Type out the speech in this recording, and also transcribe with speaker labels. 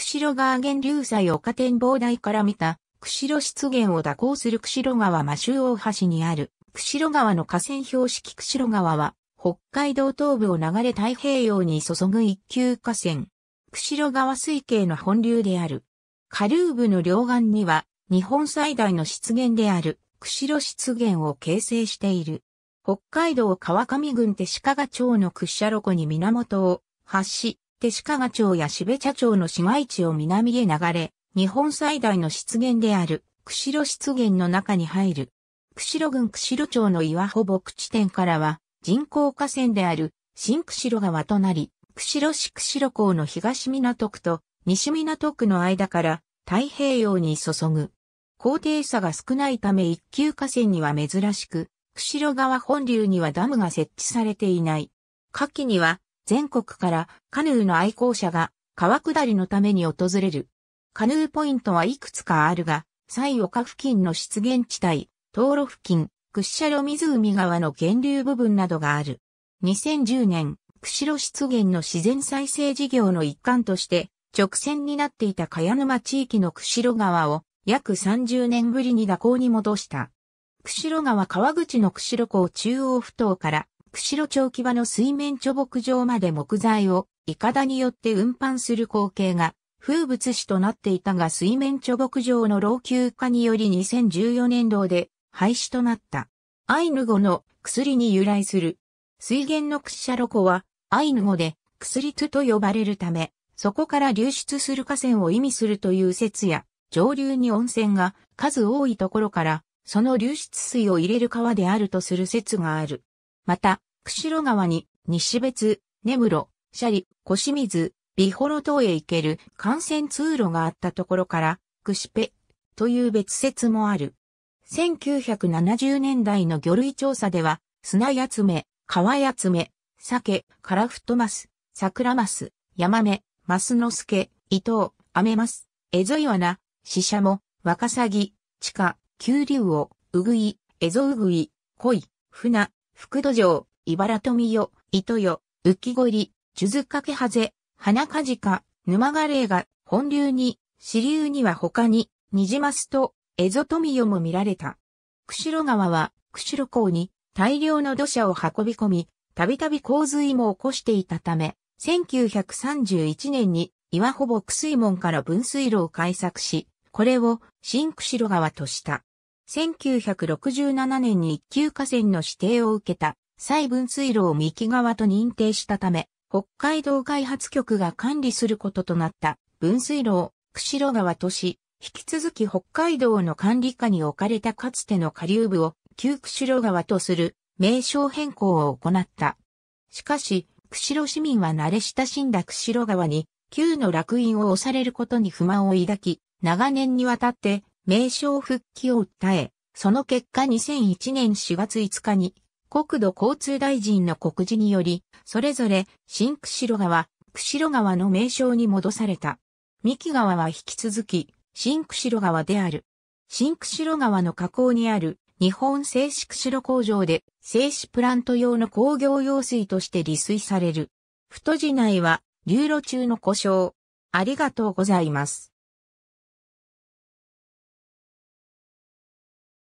Speaker 1: 釧路川源流祭丘展望台から見た、釧路湿原を蛇行する釧路川真周大橋にある、釧路川の河川標識釧路川は、北海道東部を流れ太平洋に注ぐ一級河川。釧路川水系の本流である。下流部の両岸には、日本最大の湿原である、釧路湿原を形成している。北海道川上郡手鹿賀町の屈斜路湖に源を発し、手鹿賀町や標茶町の市街地を南へ流れ、日本最大の湿原である、釧路湿原の中に入る。釧路郡釧路町の岩保牧地点からは、人工河川である、新釧路川となり、釧路市釧路港の東港区と西港区の間から太平洋に注ぐ。高低差が少ないため一級河川には珍しく、釧路川本流にはダムが設置されていない。下記には全国からカヌーの愛好者が川下りのために訪れる。カヌーポイントはいくつかあるが、西岡付近の湿原地帯、道路付近、屈斜路湖川の源流部分などがある。2010年、釧路湿原の自然再生事業の一環として、直線になっていた茅沼地域の釧路川を約30年ぶりに蛇行に戻した。釧路川川口の釧路港中央埠頭から釧路町木場の水面貯木場まで木材を、いかだによって運搬する光景が、風物詩となっていたが水面貯木場の老朽化により2014年度で廃止となった。アイヌ語の薬に由来する。水源のクシャロコはアイヌ語で薬トゥと呼ばれるため、そこから流出する河川を意味するという説や、上流に温泉が数多いところから、その流出水を入れる川であるとする説がある。また、釧路川に、西別、根室、ャリ、小清水、美幌等へ行ける幹線通路があったところから、串ペという別説もある。1970年代の魚類調査では、砂やつめ、川やつめ、鮭、カラフトマス、桜マス、ヤマメ、マスノスケ、伊藤、アメマス、エゾイワナ、シシャモ、ワカサギ、チカ、キュウリウオ、ウグイ、エゾウグイ、コイ、フナ、福土城、茨富代、糸代、浮ごり、数珠かけはぜ、花かじか、沼がれが、本流に、支流には他に、ニジマスと、エゾトミヨも見られた。釧路川は、釧路港に、大量の土砂を運び込み、たびたび洪水も起こしていたため、1931年に、岩保木水門から分水路を開削し、これを、新釧路川とした。1967年に一級河川の指定を受けた、細分水路を三木川と認定したため、北海道開発局が管理することとなった分水路を釧路川とし、引き続き北海道の管理下に置かれたかつての下流部を旧釧路川とする名称変更を行った。しかし、釧路市民は慣れ親しんだ釧路川に旧の落印を押されることに不満を抱き、長年にわたって名称復帰を訴え、その結果2001年4月5日に国土交通大臣の告示により、それぞれ新釧路川、釧路川の名称に戻された。三木川は引き続き、新釧路川である。新釧路川の河口にある日本製紙釧路工場で製紙プラント用の工業用水として利水される。太地内は流路中の故障。ありがとうございます。